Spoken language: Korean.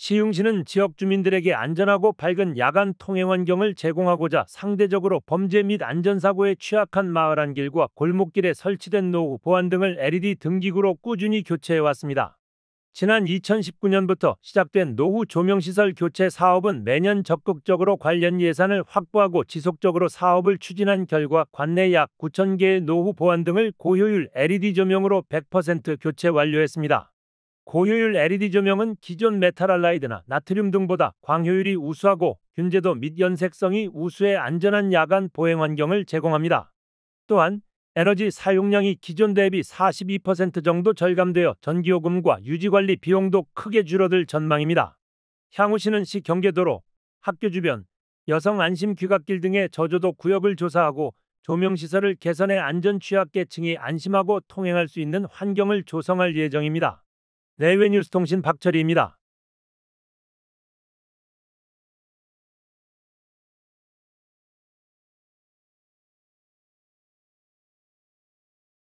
시흥시는 지역 주민들에게 안전하고 밝은 야간 통행 환경을 제공하고자 상대적으로 범죄 및 안전사고에 취약한 마을 안길과 골목길에 설치된 노후 보안 등을 LED 등기구로 꾸준히 교체해 왔습니다. 지난 2019년부터 시작된 노후 조명시설 교체 사업은 매년 적극적으로 관련 예산을 확보하고 지속적으로 사업을 추진한 결과 관내 약 9,000개의 노후 보안 등을 고효율 LED 조명으로 100% 교체 완료했습니다. 고효율 LED 조명은 기존 메탈알라이드나 나트륨 등보다 광효율이 우수하고 균제도 및 연색성이 우수해 안전한 야간 보행 환경을 제공합니다. 또한 에너지 사용량이 기존 대비 42% 정도 절감되어 전기요금과 유지관리 비용도 크게 줄어들 전망입니다. 향후시는 시 경계도로, 학교 주변, 여성 안심 귀갓길 등의 저조도 구역을 조사하고 조명시설을 개선해 안전 취약계층이 안심하고 통행할 수 있는 환경을 조성할 예정입니다. 내외뉴스통신 박철희입니다.